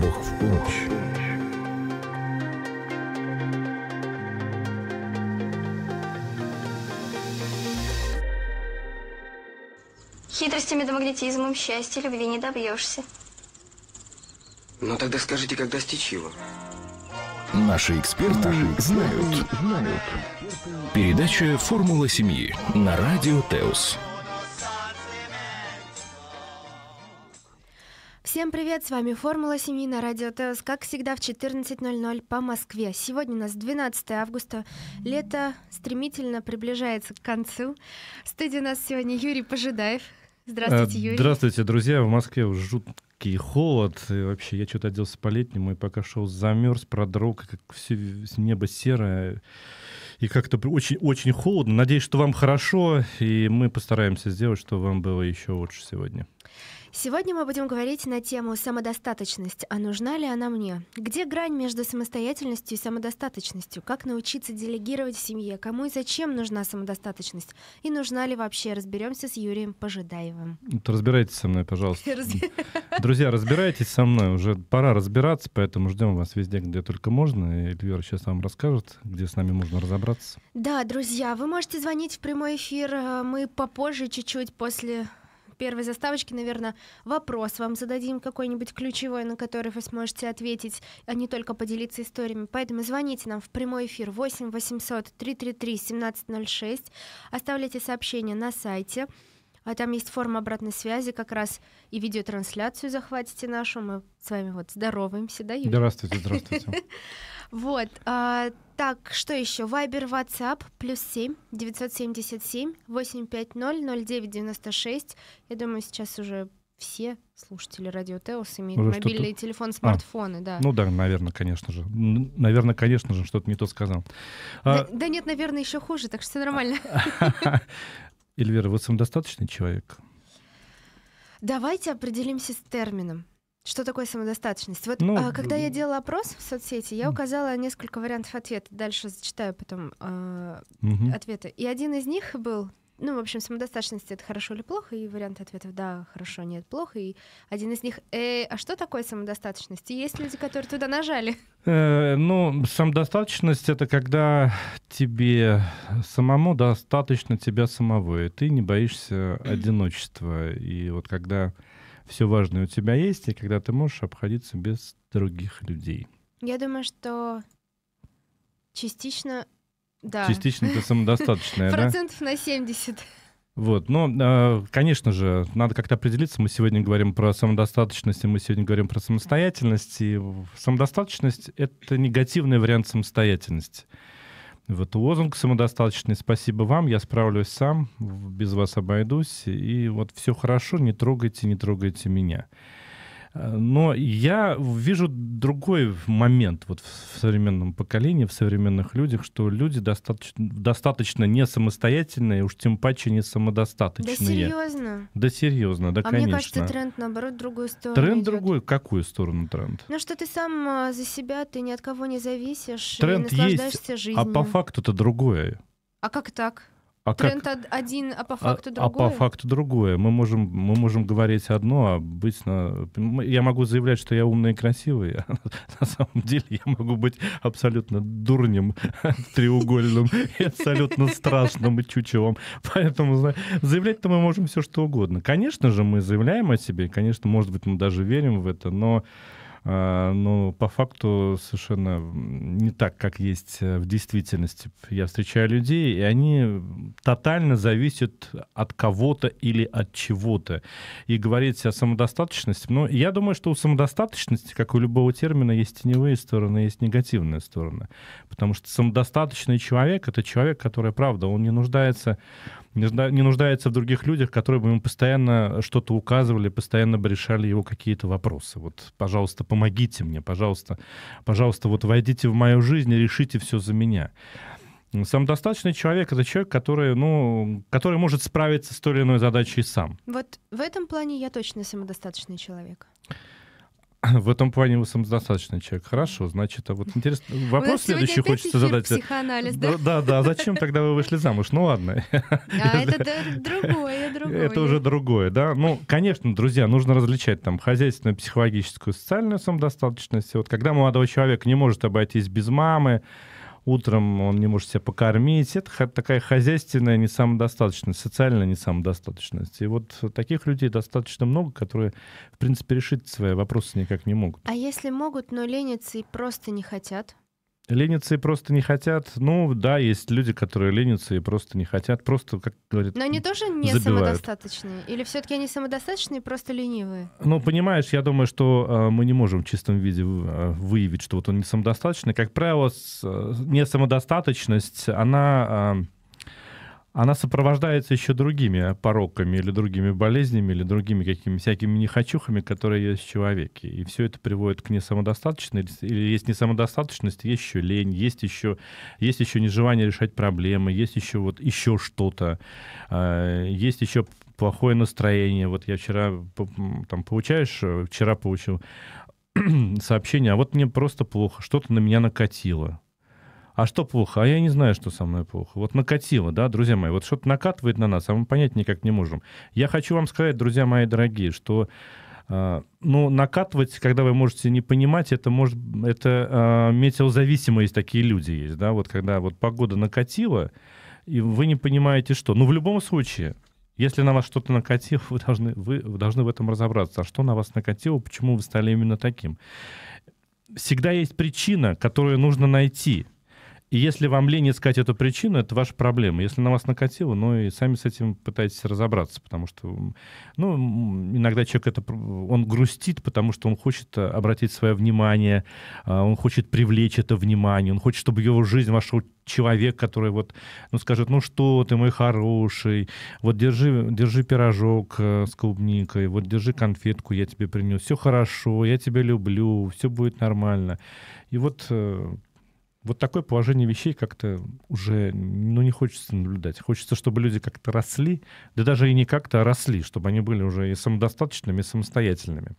Бог в помощь. Хитростями да магнетизмом счастья любви не добьешься. Ну тогда скажите, как достичь его? Наши эксперты, знают. Передача «Формула семьи» на радио ТЕУС. Всем привет, с вами «Формула семьи» на радио ТС, как всегда в 14.00 по Москве. Сегодня у нас 12 августа, лето стремительно приближается к концу. В студии у нас сегодня Юрий Пожидаев. Здравствуйте, э, Юрий. Здравствуйте, друзья. В Москве уже жуткий холод. И вообще, я что-то оделся по-летнему, и пока шел замерз, продрог, как все небо серое. И как-то очень-очень холодно. Надеюсь, что вам хорошо, и мы постараемся сделать, чтобы вам было еще лучше сегодня. Сегодня мы будем говорить на тему «Самодостаточность. А нужна ли она мне?» Где грань между самостоятельностью и самодостаточностью? Как научиться делегировать в семье? Кому и зачем нужна самодостаточность? И нужна ли вообще? Разберемся с Юрием Пожидаевым. Разбирайтесь со мной, пожалуйста. Друзья, разбирайтесь со мной. Уже пора разбираться, поэтому ждем вас везде, где только можно. И Эльвира сейчас вам расскажет, где с нами можно разобраться. Да, друзья, вы можете звонить в прямой эфир. Э, мы попозже, чуть-чуть после первой заставочки, наверное, вопрос вам зададим какой-нибудь ключевой, на который вы сможете ответить, а не только поделиться историями. Поэтому звоните нам в прямой эфир 8 800 333 1706. Оставляйте сообщение на сайте. А там есть форма обратной связи, как раз и видеотрансляцию захватите нашу. Мы с вами вот здороваемся, да, Юрий? Здравствуйте, здравствуйте. Вот. А, так, что еще? Вайбер, WhatsApp, плюс 7, 977, 850, 0996. Я думаю, сейчас уже все слушатели Радио Теос имеют уже мобильный телефон, а. смартфоны, а, да. Ну да, наверное, конечно же. Наверное, конечно же, что-то не то сказал. Да, а... да нет, наверное, еще хуже, так что все нормально. Эльвира, вы самодостаточный человек? Давайте определимся с термином. Что такое самодостаточность? Вот ну, а, когда я делала опрос в соцсети, я указала несколько вариантов ответа. Дальше зачитаю потом э, угу. ответы. И один из них был, ну, в общем, самодостаточность это хорошо или плохо, и вариант ответов да, хорошо, нет, плохо. И один из них, э, а что такое самодостаточность? И есть люди, которые туда нажали. Э, ну, самодостаточность это когда тебе самому достаточно тебя самого, и ты не боишься одиночества. И вот когда все важное у тебя есть, и когда ты можешь обходиться без других людей. Я думаю, что частично, да. Частично ты самодостаточная, да? Процентов на 70. Вот, но, а, конечно же, надо как-то определиться. Мы сегодня говорим про самодостаточность, и мы сегодня говорим про самостоятельность. И самодостаточность — это негативный вариант самостоятельности. Вот лозунг самодостаточный. Спасибо вам, я справлюсь сам, без вас обойдусь. И вот все хорошо, не трогайте, не трогайте меня. Э, но я вижу другой момент вот в современном поколении, в современных людях, что люди достаточно, достаточно не самостоятельные, уж тем паче не самодостаточные. Да серьезно? Да серьезно, да, а конечно. А мне кажется, тренд, наоборот, в другую сторону Тренд идет. другой? Какую сторону тренд? Ну, что ты сам а, за себя, ты ни от кого не зависишь, тренд и наслаждаешься есть, жизнью. а по факту-то другое. А как так? а Тренд как... один, а по а, факту а, другое. А по факту другое. Мы можем, мы можем говорить одно, а быть на Я могу заявлять, что я умный и красивый, а на самом деле я могу быть абсолютно дурнем, треугольным и абсолютно страшным и чучевым. Поэтому заявлять-то мы можем все что угодно. Конечно же, мы заявляем о себе, конечно, может быть, мы даже верим в это, но... А, но по факту совершенно не так, как есть э, в действительности. Я встречаю людей, и они тотально зависят от кого-то или от чего-то. И говорить о самодостаточности, но ну, я думаю, что у самодостаточности, как у любого термина, есть теневые стороны, есть негативные стороны. Потому что самодостаточный человек — это человек, который, правда, он не нуждается не нуждается в других людях, которые бы ему постоянно что-то указывали, постоянно бы решали его какие-то вопросы. Вот, пожалуйста, помогите мне, пожалуйста, пожалуйста, вот войдите в мою жизнь и решите все за меня. Самодостаточный человек — это человек, который, ну, который может справиться с той или иной задачей сам. Вот в этом плане я точно самодостаточный человек. В этом плане вы самодостаточный человек. Хорошо, значит, а вот интересно, вопрос следующий хочется задать. Психоанализ, да? Да, да, а зачем тогда вы вышли замуж? Ну ладно. А это другое, другое. Это уже другое, да? Ну, конечно, друзья, нужно различать там хозяйственную, психологическую, социальную самодостаточность. Вот когда молодой человек не может обойтись без мамы, утром он не может себя покормить. Это такая хозяйственная не самодостаточность, социальная не самодостаточность. И вот таких людей достаточно много, которые, в принципе, решить свои вопросы никак не могут. А если могут, но ленятся и просто не хотят? Ленятся и просто не хотят. Ну, да, есть люди, которые ленятся и просто не хотят. Просто, как говорит, Но они тоже не забивают. самодостаточные? Или все-таки они самодостаточные, просто ленивые? Ну, понимаешь, я думаю, что э, мы не можем в чистом виде а, выявить, что вот он не самодостаточный. Как правило, с, э, несамодостаточность, она... Э, она сопровождается еще другими пороками или другими болезнями или другими какими всякими нехочухами, которые есть в человеке. И все это приводит к несамодостаточности. Или есть несамодостаточность, есть еще лень, есть еще, есть еще нежелание решать проблемы, есть еще вот еще что-то, а, есть еще плохое настроение. Вот я вчера, там, получаешь, э, вчера получил сообщение, а вот мне просто плохо, что-то на меня накатило а что плохо? А я не знаю, что со мной плохо. Вот накатило, да, друзья мои, вот что-то накатывает на нас, а мы понять никак не можем. Я хочу вам сказать, друзья мои дорогие, что а, ну, накатывать, когда вы можете не понимать, это может, это э, а, метеозависимость, такие люди есть, да, вот когда вот погода накатила, и вы не понимаете, что. Ну, в любом случае, если на вас что-то накатило, вы должны, вы, вы должны в этом разобраться. А что на вас накатило, почему вы стали именно таким? Всегда есть причина, которую нужно найти – и если вам лень искать эту причину, это ваша проблема. Если на вас накатило, ну и сами с этим пытайтесь разобраться, потому что, ну, иногда человек это, он грустит, потому что он хочет э, обратить свое внимание, а, он хочет привлечь это внимание, он хочет, чтобы его жизнь, вашего человек, который вот, ну, скажет, ну что ты, мой хороший, вот держи, держи пирожок э, с клубникой, вот держи конфетку, я тебе принес, все хорошо, я тебя люблю, все будет нормально. И вот э, вот такое положение вещей как-то уже ну, не хочется наблюдать. Хочется, чтобы люди как-то росли, да даже и не как-то, а росли, чтобы они были уже и самодостаточными, и самостоятельными.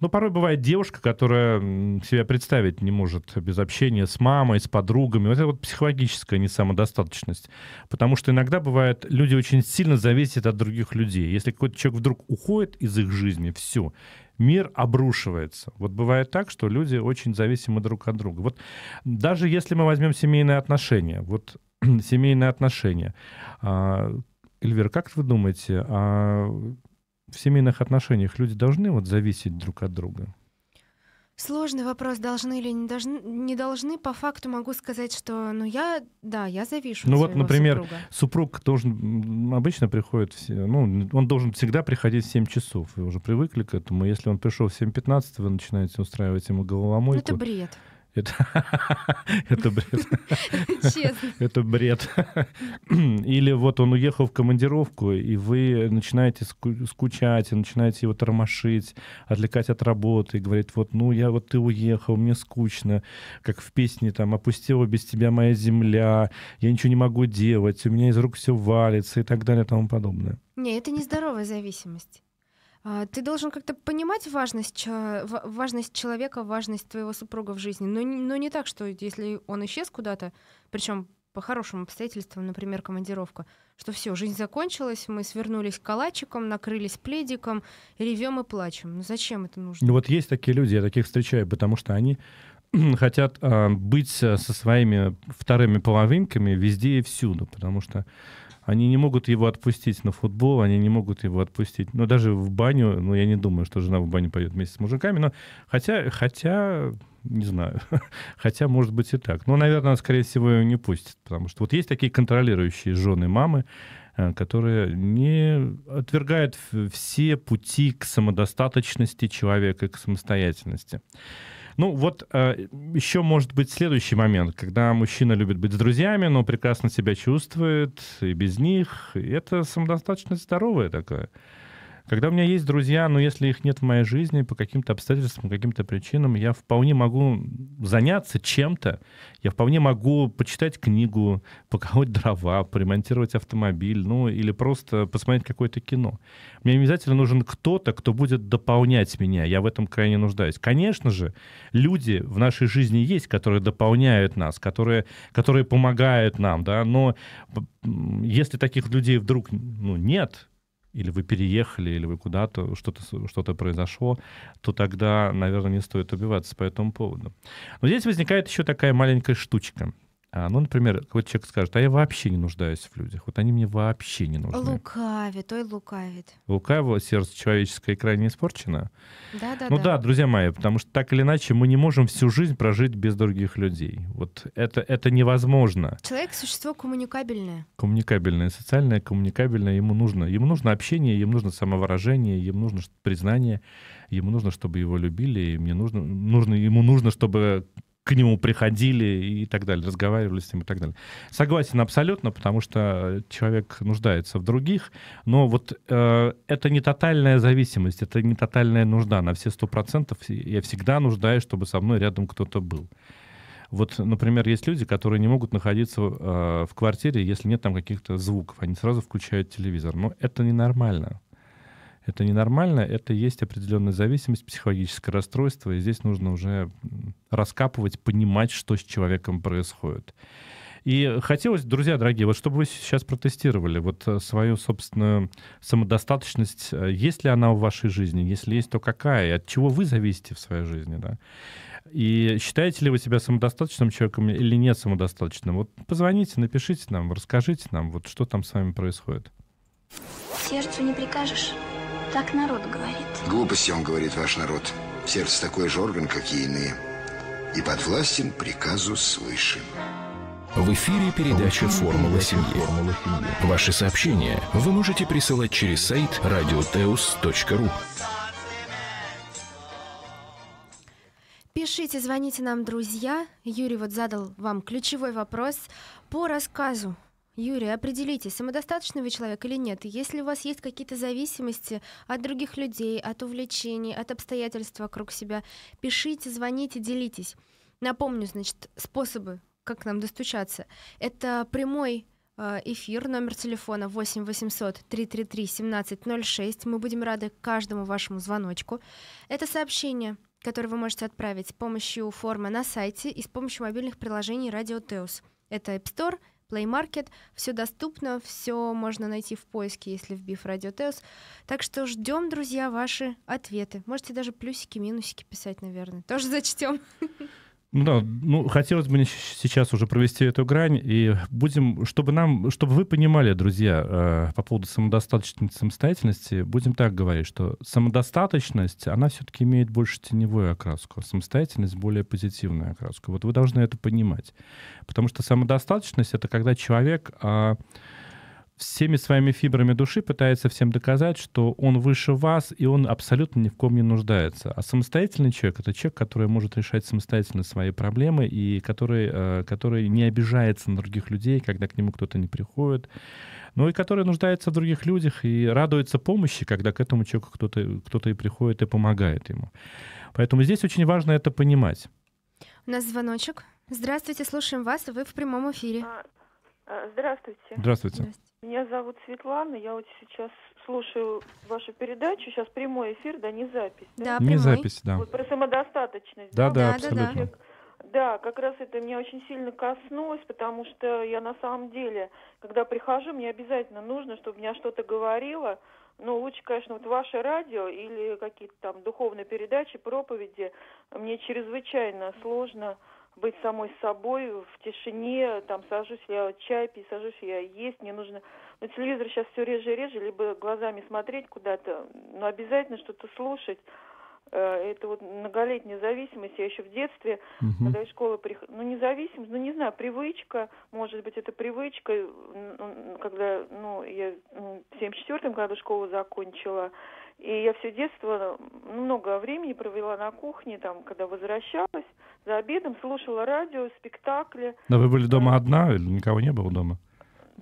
Но порой бывает девушка, которая себя представить не может без общения с мамой, с подругами. Вот это вот психологическая не самодостаточность, Потому что иногда бывает, люди очень сильно зависят от других людей. Если какой-то человек вдруг уходит из их жизни, все, мир обрушивается. Вот бывает так, что люди очень зависимы друг от друга. Вот даже если мы возьмем семейные отношения, вот семейные отношения, а, Эльвира, как вы думаете, а в семейных отношениях люди должны вот зависеть друг от друга? Сложный вопрос, должны или не должны, не должны. По факту могу сказать, что, ну, я, да, я завишу. Ну, вот, например, супруга. супруг должен, обычно приходит, ну, он должен всегда приходить в 7 часов. Вы уже привыкли к этому. Если он пришел в 7.15, вы начинаете устраивать ему головомойку. Ну, это бред. Это, это бред. Это бред. Или вот он уехал в командировку, и вы начинаете скучать, и начинаете его тормошить, отвлекать от работы, и говорит, вот, ну, я вот ты уехал, мне скучно, как в песне там опустила без тебя моя земля», «Я ничего не могу делать», «У меня из рук все валится» и так далее и тому подобное. Не, это нездоровая зависимость. А, ты должен как-то понимать важность, важность человека, важность твоего супруга в жизни. Но, но не так, что если он исчез куда-то, причем по хорошим обстоятельствам, например, командировка, что все, жизнь закончилась, мы свернулись калачиком, накрылись пледиком, ревем и плачем. Ну зачем это нужно? Ну вот есть такие люди, я таких встречаю, потому что они хотят а, э, быть со своими вторыми половинками везде и всюду, потому что они не могут его отпустить на футбол, они не могут его отпустить. Но ну, даже в баню, ну, я не думаю, что жена в баню пойдет вместе с мужиками. Но хотя, хотя не знаю. Хотя, может быть, и так. Но, наверное, скорее всего, ее не пустят. Потому что вот есть такие контролирующие жены мамы, э, которые не отвергают все пути к самодостаточности человека, к самостоятельности. Ну вот э, еще может быть следующий момент, когда мужчина любит быть с друзьями, но прекрасно себя чувствует и без них. И это самодостаточность здоровая такая. Когда у меня есть друзья, но если их нет в моей жизни по каким-то обстоятельствам, каким-то причинам, я вполне могу заняться чем-то. Я вполне могу почитать книгу, поколоть дрова, поремонтировать автомобиль, ну или просто посмотреть какое-то кино. Мне обязательно нужен кто-то, кто будет дополнять меня. Я в этом крайне нуждаюсь. Конечно же, люди в нашей жизни есть, которые дополняют нас, которые, которые помогают нам, да, но если таких людей вдруг ну, нет, или вы переехали, или вы куда-то, что-то что -то произошло, то тогда, наверное, не стоит убиваться по этому поводу. Но здесь возникает еще такая маленькая штучка — а, ну, например, какой-то человек скажет, а я вообще не нуждаюсь в людях, вот они мне вообще не нужны. Лукавит, ой, лукавит. Лукаво сердце человеческое крайне испорчено. Да, да, ну да. да, друзья мои, потому что так или иначе мы не можем всю жизнь прожить без других людей. Вот это, это невозможно. Человек — существо коммуникабельное. Коммуникабельное, социальное, коммуникабельное. Ему нужно, ему нужно общение, ему нужно самовыражение, ему нужно признание, ему нужно, чтобы его любили, и мне нужно, нужно, ему нужно, чтобы к нему приходили и так далее, разговаривали с ним и так далее. Согласен абсолютно, потому что человек нуждается в других, но вот э, это не тотальная зависимость, это не тотальная нужда на все сто процентов. Я всегда нуждаюсь, чтобы со мной рядом кто-то был. Вот, например, есть люди, которые не могут находиться э, в квартире, если нет там каких-то звуков. Они сразу включают телевизор. Но это ненормально это ненормально, это есть определенная зависимость, психологическое расстройство, и здесь нужно уже раскапывать, понимать, что с человеком происходит. И хотелось, друзья дорогие, вот чтобы вы сейчас протестировали вот э, свою собственную самодостаточность, э, есть ли она в вашей жизни, если есть, то какая, от чего вы зависите в своей жизни, да? И считаете ли вы себя самодостаточным человеком или нет самодостаточным? Вот позвоните, напишите нам, расскажите нам, вот что там с вами происходит. Сердцу не прикажешь. Так народ говорит. Глупости он говорит, ваш народ. Сердце такой же орган, как и иные. И подвластен приказу свыше. В эфире передача «Формула семьи». Ваши сообщения вы можете присылать через сайт radioteus.ru. Пишите, звоните нам, друзья. Юрий вот задал вам ключевой вопрос по рассказу Юрий, определитесь, самодостаточный вы человек или нет. Если у вас есть какие-то зависимости от других людей, от увлечений, от обстоятельств вокруг себя, пишите, звоните, делитесь. Напомню, значит, способы, как к нам достучаться. Это прямой э, эфир, номер телефона 8 800 333 1706. Мы будем рады каждому вашему звоночку. Это сообщение, которое вы можете отправить с помощью формы на сайте и с помощью мобильных приложений Radio Teos. Это App Store – Play Market. Все доступно, все можно найти в поиске, если вбив Радио Теос. Так что ждем, друзья, ваши ответы. Можете даже плюсики, минусики писать, наверное. Тоже зачтем. Ну да, ну хотелось бы сейчас уже провести эту грань и будем, чтобы нам, чтобы вы понимали, друзья, э, по поводу самодостаточности, самостоятельности, будем так говорить, что самодостаточность, она все-таки имеет больше теневую окраску, а самостоятельность более позитивную окраску. Вот вы должны это понимать, потому что самодостаточность это когда человек а, всеми своими фибрами души пытается всем доказать, что он выше вас, и он абсолютно ни в ком не нуждается. А самостоятельный человек — это человек, который может решать самостоятельно свои проблемы и который, э, который не обижается на других людей, когда к нему кто-то не приходит, ну и который нуждается в других людях и радуется помощи, когда к этому человеку кто-то кто то и приходит и помогает ему. Поэтому здесь очень важно это понимать. У нас звоночек. Здравствуйте, слушаем вас, вы в прямом эфире. А, а, здравствуйте. Здравствуйте. Здравствуйте. Меня зовут Светлана, я вот сейчас слушаю вашу передачу, сейчас прямой эфир, да, не запись. Да, да прямой. не запись, да. Вот про самодостаточность. Да, да, да, да абсолютно. Да, да. как раз это меня очень сильно коснулось, потому что я на самом деле, когда прихожу, мне обязательно нужно, чтобы меня что-то говорило, ну, лучше, конечно, вот ваше радио или какие-то там духовные передачи, проповеди. Мне чрезвычайно сложно э, быть самой собой в тишине, там сажусь я чай пить, сажусь я есть, мне нужно... но ну, телевизор сейчас все реже и реже, либо глазами смотреть куда-то, но обязательно что-то слушать. Э, это вот многолетняя зависимость. Я еще в детстве, угу. когда из школы приходила, ну, независимость, ну, не знаю, привычка, может быть, это привычка, ну, когда, ну, я ну, в 74-м году школу закончила, и я все детство, ну, много времени провела на кухне, там, когда возвращалась, за обедом, слушала радио, спектакли. Но вы были дома одна или никого не было дома?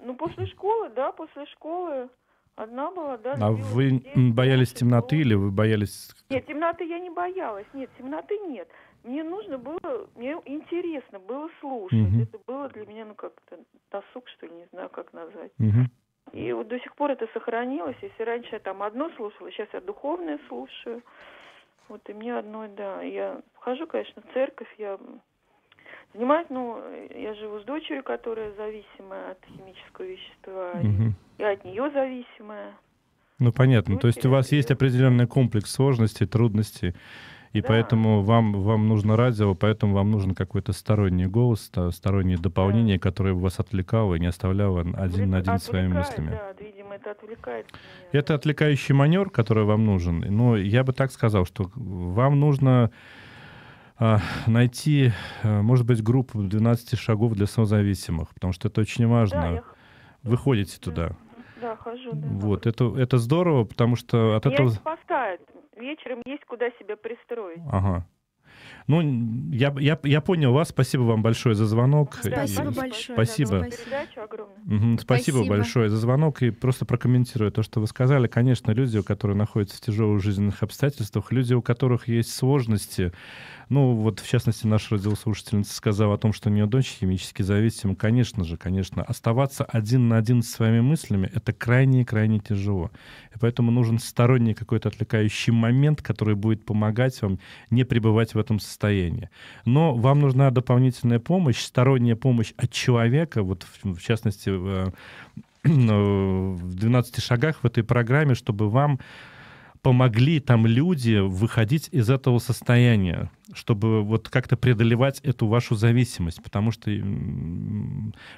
Ну, после школы, да, после школы. Одна была, да. А вы детей, боялись темноты было. или вы боялись... Нет, темноты я не боялась. Нет, темноты нет. Мне нужно было, мне интересно было слушать. Угу. Это было для меня, ну, как-то досуг, что ли, не знаю, как назвать. Угу. И вот до сих пор это сохранилось. Если раньше я там одно слушала, сейчас я духовное слушаю. Вот, и мне одной, да. Я хожу, конечно, в церковь, я занимаюсь, но ну, я живу с дочерью, которая зависимая от химического вещества, угу. и от нее зависимая. Ну, понятно. Ну, То есть у вас есть определенный комплекс сложностей, трудностей, и да. поэтому вам, вам нужно радио, поэтому вам нужен какой-то сторонний голос, стороннее дополнение, да. которое бы вас отвлекало и не оставляло один Отвлекает, на один своими мыслями. Да, поэтому это отвлекает меня. Это отвлекающий манер, который вам нужен. Но ну, я бы так сказал, что вам нужно а, найти, а, может быть, группу 12 шагов для самозависимых, потому что это очень важно. Да, я... Вы ходите туда. Да, хожу. Да. Вот, это, это здорово, потому что от я этого... Я не поставят. Вечером есть куда себя пристроить. Ага. Ну, я, я, я понял вас. Спасибо вам большое за звонок. Спасибо и, большое. Спасибо. Да, спасибо. спасибо. спасибо большое за звонок. И просто прокомментирую то, что вы сказали. Конечно, люди, у которых находятся в тяжелых жизненных обстоятельствах, люди, у которых есть сложности, ну, вот в частности, наша радиослушательница сказала о том, что у нее дочь химически зависима. Конечно же, конечно, оставаться один на один с своими мыслями — это крайне-крайне тяжело. И поэтому нужен сторонний какой-то отвлекающий момент, который будет помогать вам не пребывать в этом состоянии. Но вам нужна дополнительная помощь, сторонняя помощь от человека, вот в, в частности, в 12 э, э, шагах в этой программе, чтобы вам помогли там люди выходить из этого состояния, чтобы вот как-то преодолевать эту вашу зависимость, потому что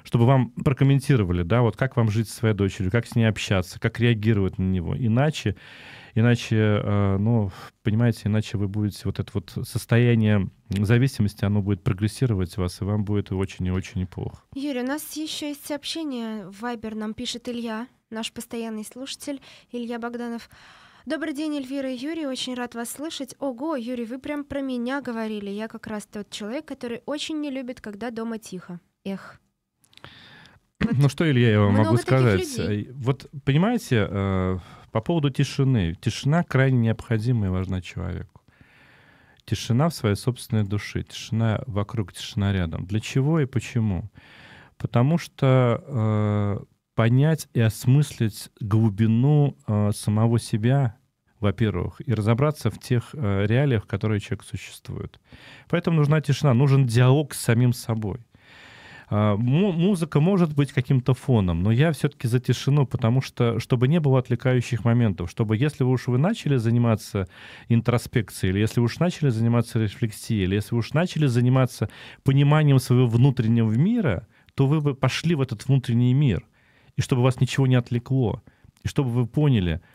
чтобы вам прокомментировали, да, вот как вам жить со своей дочерью, как с ней общаться, как реагировать на него, иначе, иначе, э, ну, понимаете, иначе вы будете вот это вот состояние зависимости, оно будет прогрессировать у вас, и вам будет очень и очень плохо. Юрий, у нас еще есть сообщение в Вайбер, нам пишет Илья, наш постоянный слушатель Илья Богданов. Добрый день, Эльвира и Юрий. Очень рад вас слышать. Ого, Юрий, вы прям про меня говорили. Я как раз тот человек, который очень не любит, когда дома тихо. Эх. Вот ну что, Илья, я вам могу сказать. Людей. Э, вот понимаете, э, по поводу тишины. Тишина крайне необходима и важна человеку. Тишина в своей собственной душе, тишина вокруг, тишина рядом. Для чего и почему? Потому что э, понять и осмыслить глубину э, самого себя, во-первых, и разобраться в тех э, реалиях, в которые человек существует. Поэтому нужна тишина, нужен диалог с самим собой. А, музыка может быть каким-то фоном, но я все-таки за тишину, потому что, чтобы не было отвлекающих моментов, чтобы если вы уж вы начали заниматься интроспекцией, или если вы уж начали заниматься рефлексией, или если вы уж начали заниматься пониманием своего внутреннего мира, то вы бы пошли в этот внутренний мир, и чтобы вас ничего не отвлекло, и чтобы вы поняли —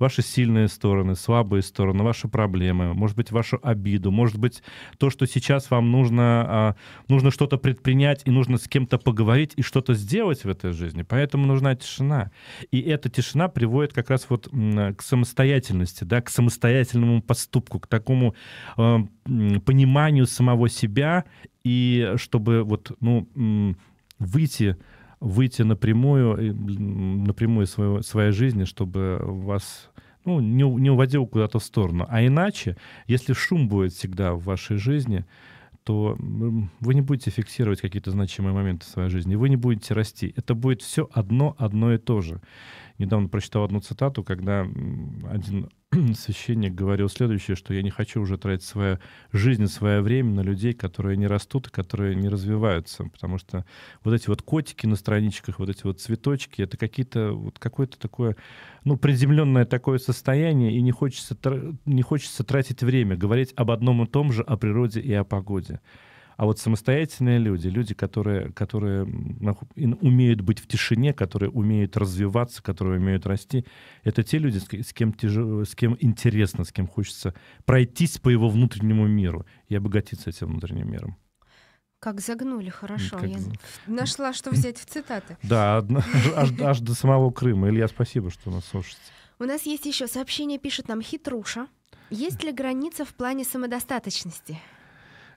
ваши сильные стороны, слабые стороны, ваши проблемы, может быть, вашу обиду, может быть, то, что сейчас вам нужно, а, нужно что-то предпринять и нужно с кем-то поговорить и что-то сделать в этой жизни. Поэтому нужна тишина. И эта тишина приводит как раз вот к самостоятельности, да, к самостоятельному поступку, к такому а, пониманию самого себя и чтобы вот, ну, выйти выйти напрямую, напрямую своего, своей жизни, чтобы вас ну, не, не уводил куда-то в сторону. А иначе, если шум будет всегда в вашей жизни, то вы не будете фиксировать какие-то значимые моменты в своей жизни, вы не будете расти. Это будет все одно, одно и то же. Недавно прочитал одну цитату, когда один священник говорил следующее, что я не хочу уже тратить свою жизнь, свое время на людей, которые не растут и которые не развиваются, потому что вот эти вот котики на страничках, вот эти вот цветочки, это какие-то вот какое-то такое, ну, приземленное такое состояние, и не хочется, не хочется тратить время, говорить об одном и том же, о природе и о погоде. А вот самостоятельные люди, люди, которые, которые умеют быть в тишине, которые умеют развиваться, которые умеют расти, это те люди, с кем, тяжело, с кем интересно, с кем хочется пройтись по его внутреннему миру и обогатиться этим внутренним миром. Как загнули, хорошо. Как... Я нашла, что взять в цитаты. Да, аж, до самого Крыма. Илья, спасибо, что нас слушаете. У нас есть еще сообщение, пишет нам Хитруша. Есть ли граница в плане самодостаточности?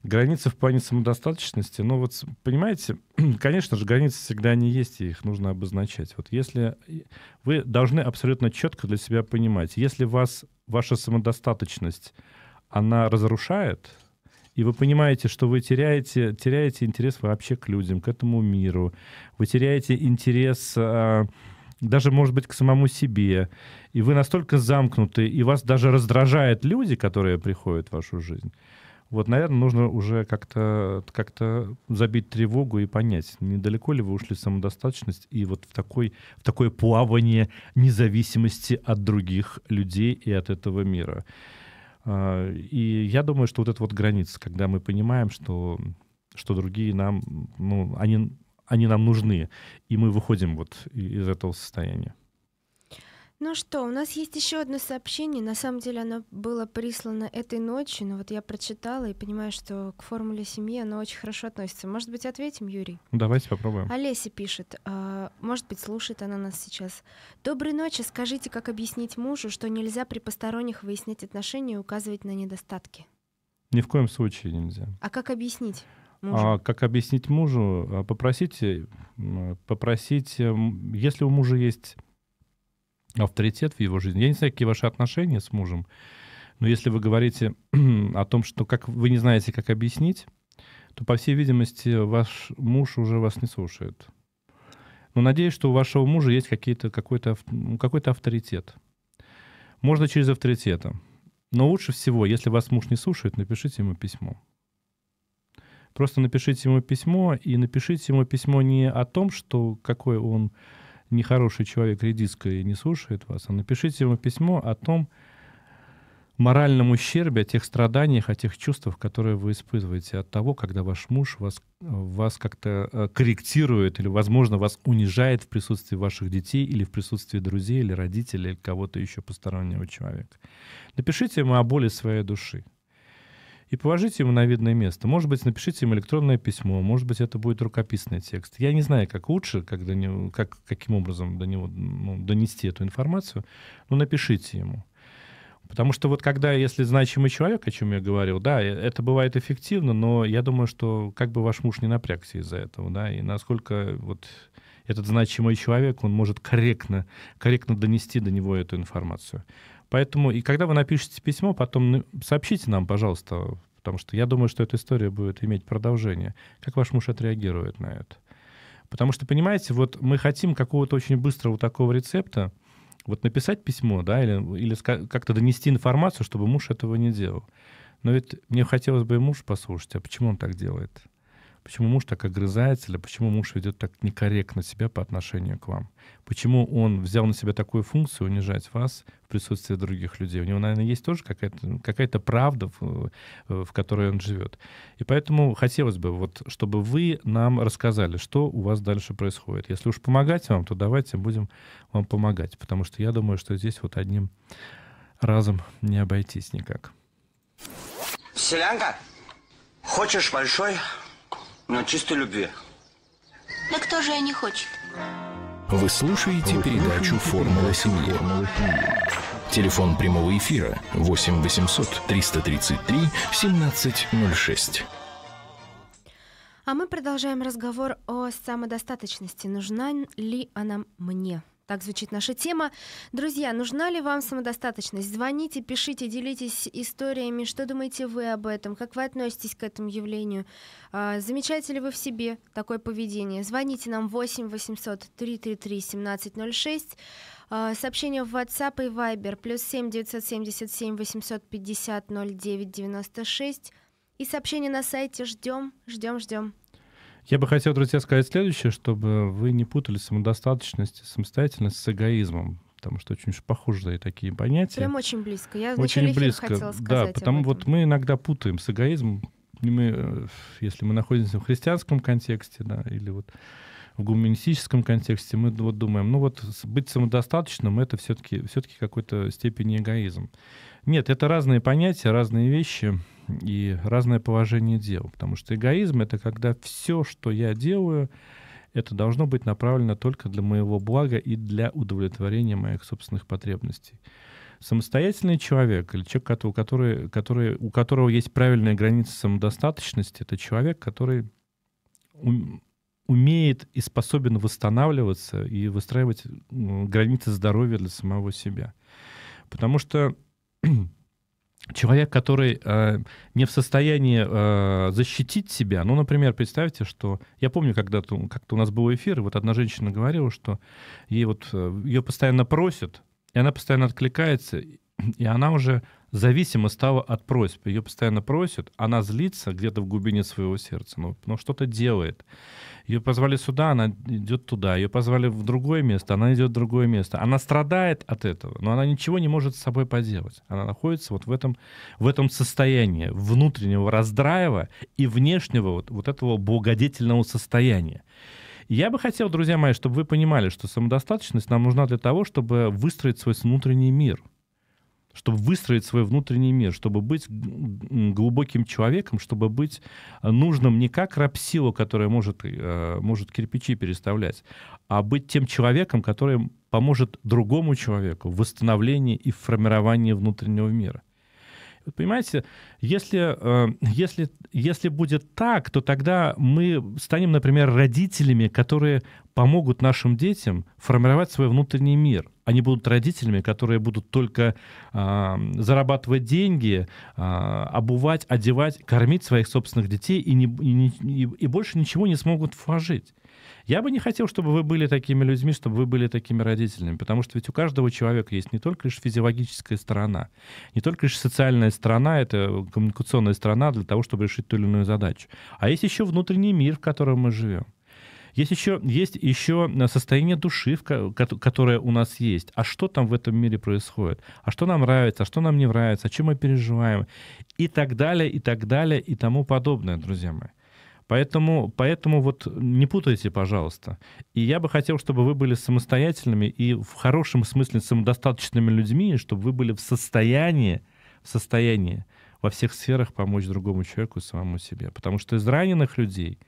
Границы в плане самодостаточности, ну вот, понимаете, конечно же, границы всегда они есть, и их нужно обозначать. Вот если вы должны абсолютно четко для себя понимать, если вас, ваша самодостаточность, она разрушает, и вы понимаете, что вы теряете, теряете интерес вообще к людям, к этому миру, вы теряете интерес а, даже, может быть, к самому себе. И вы настолько замкнуты, и вас даже раздражают люди, которые приходят в вашу жизнь. Вот, наверное, нужно уже как-то как, -то, забить тревогу и понять, недалеко ли вы ушли в самодостаточность и вот в, такой, в такое плавание независимости от других людей и от этого мира. А, и я думаю, что вот эта вот граница, когда мы понимаем, что, что другие нам, ну, они, они нам нужны, и мы выходим вот из этого состояния. Ну что, у нас есть еще одно сообщение. На самом деле оно было прислано этой ночью, но вот я прочитала и понимаю, что к формуле семьи оно очень хорошо относится. Может быть, ответим, Юрий? Давайте попробуем. Олеся пишет. А, может быть, слушает она нас сейчас. Доброй ночи. Скажите, как объяснить мужу, что нельзя при посторонних выяснять отношения и указывать на недостатки? Ни в коем случае нельзя. А как объяснить? мужу? А как объяснить мужу? А попросите, попросите, если у мужа есть авторитет в его жизни. Я не знаю, какие ваши отношения с мужем, но если вы говорите о том, что как вы не знаете, как объяснить, то, по всей видимости, ваш муж уже вас не слушает. Но надеюсь, что у вашего мужа есть какие-то, какой-то, ну, какой-то авторитет. Можно через авторитета. Но лучше всего, если вас муж не слушает, напишите ему письмо. Просто напишите ему письмо и напишите ему письмо не о том, что какой он нехороший человек редиска и не слушает вас, а напишите ему письмо о том моральном ущербе, о тех страданиях, о тех чувствах, которые вы испытываете от того, когда ваш муж вас, вас как-то э, корректирует или, возможно, вас унижает в присутствии ваших детей или в присутствии друзей или родителей или кого-то еще постороннего человека. Напишите ему о боли своей души и положите ему на видное место. Может быть, напишите ему электронное письмо, может быть, это будет рукописный текст. Я не знаю, как лучше, как до него, как, каким образом до него ну, донести эту информацию, но напишите ему. Потому что вот когда, если значимый человек, о чем я говорил, да, э, это бывает эффективно, но я думаю, что как бы ваш муж не напрягся из-за этого, да, и насколько вот этот значимый человек, он может корректно, корректно донести до него эту информацию. Поэтому, и когда вы напишете письмо, потом сообщите нам, пожалуйста, потому что я думаю, что эта история будет иметь продолжение. Как ваш муж отреагирует на это? Потому что, понимаете, вот мы хотим какого-то очень быстрого такого рецепта, вот написать письмо, да, или, или как-то донести информацию, чтобы муж этого не делал. Но ведь мне хотелось бы и муж послушать, а почему он так делает? Почему муж так огрызается, или почему муж ведет так некорректно себя по отношению к вам? Почему он взял на себя такую функцию унижать вас в присутствии других людей? У него, наверное, есть тоже какая-то какая правда, в, э, в которой он живет. И поэтому хотелось бы, вот, чтобы вы нам рассказали, что у вас дальше происходит. Если уж помогать вам, то давайте будем вам помогать, потому что я думаю, что здесь вот одним разом не обойтись никак. Селянка, хочешь большой, на чистой любви. Да кто же ее не хочет? Вы слушаете передачу «Формула семьи». Телефон прямого эфира 8 800 333 1706. А мы продолжаем разговор о самодостаточности. Нужна ли она мне? Так звучит наша тема. Друзья, нужна ли вам самодостаточность? Звоните, пишите, делитесь историями. Что думаете вы об этом? Как вы относитесь к этому явлению? А, Замечаете ли вы в себе такое поведение? Звоните нам 8 800 333 1706. Сообщение в WhatsApp и Viber. Плюс 7 977 850 09 96. И сообщение на сайте ждем, ждем, ждем. Я бы хотел, друзья, сказать следующее, чтобы вы не путали самодостаточность и самостоятельность с эгоизмом потому что очень похожие такие понятия. Прям очень близко. Я очень близко. Хотела сказать да, потому вот мы иногда путаем с эгоизмом, мы, э, если мы находимся в христианском контексте, да, или вот в гуманистическом контексте, мы вот думаем, ну вот быть самодостаточным это все-таки все-таки какой-то степени эгоизм. Нет, это разные понятия, разные вещи и разное положение дел. Потому что эгоизм — это когда все, что я делаю, это должно быть направлено только для моего блага и для удовлетворения моих собственных потребностей. Самостоятельный человек или человек, у, который, который, у которого есть правильная граница самодостаточности, это человек, который умеет и способен восстанавливаться и выстраивать границы здоровья для самого себя. Потому что человек, который э, не в состоянии э, защитить себя. Ну, например, представьте, что я помню, когда-то как-то у нас был эфир, и вот одна женщина говорила, что ей вот э, ее постоянно просят, и она постоянно откликается, и она уже зависимо стала от просьб. Ее постоянно просят, она злится где-то в глубине своего сердца, но, но что-то делает. Ее позвали сюда, она идет туда. Ее позвали в другое место, она идет в другое место. Она страдает от этого, но она ничего не может с собой поделать. Она находится вот в этом, в этом состоянии внутреннего раздраева и внешнего вот, вот этого благодетельного состояния. Я бы хотел, друзья мои, чтобы вы понимали, что самодостаточность нам нужна для того, чтобы выстроить свой внутренний мир – чтобы выстроить свой внутренний мир, чтобы быть глубоким человеком, чтобы быть э, нужным не как рабсила, которая может, э, может кирпичи переставлять, а быть тем человеком, который поможет другому человеку в восстановлении и в формировании внутреннего мира. Вот понимаете, если, э, если, если будет так, то тогда мы станем, например, родителями, которые помогут нашим детям формировать свой внутренний мир. Они будут родителями, которые будут только э, зарабатывать деньги, э, обувать, одевать, кормить своих собственных детей и, не, и, и, и больше ничего не смогут вложить. Я бы не хотел, чтобы вы были такими людьми, чтобы вы были такими родителями, потому что ведь у каждого человека есть не только лишь физиологическая сторона, не только лишь социальная сторона, это коммуникационная сторона для того, чтобы решить ту или иную задачу, а есть еще внутренний мир, в котором мы живем. Есть еще, есть еще состояние души, которое у нас есть. А что там в этом мире происходит? А что нам нравится? А что нам не нравится? О чем мы переживаем? И так далее, и так далее, и тому подобное, друзья мои. Поэтому, поэтому вот не путайте, пожалуйста. И я бы хотел, чтобы вы были самостоятельными и в хорошем смысле самодостаточными людьми, чтобы вы были в состоянии, в состоянии во всех сферах помочь другому человеку и самому себе. Потому что из раненых людей,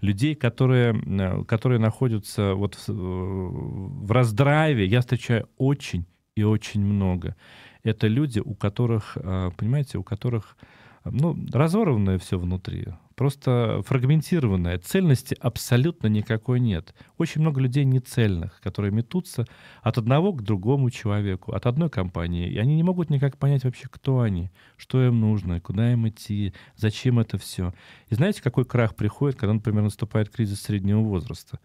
людей, которые, э, которые находятся вот в, в раздраве, я встречаю очень и очень много. Это люди, у которых, э, понимаете, у которых э, ну, разорванное все внутри просто фрагментированная. Цельности абсолютно никакой нет. Очень много людей нецельных, которые метутся от одного к другому человеку, от одной компании. И они не могут никак понять вообще, кто они, что им нужно, куда им идти, зачем это все. И знаете, какой крах приходит, когда, например, наступает кризис среднего возраста?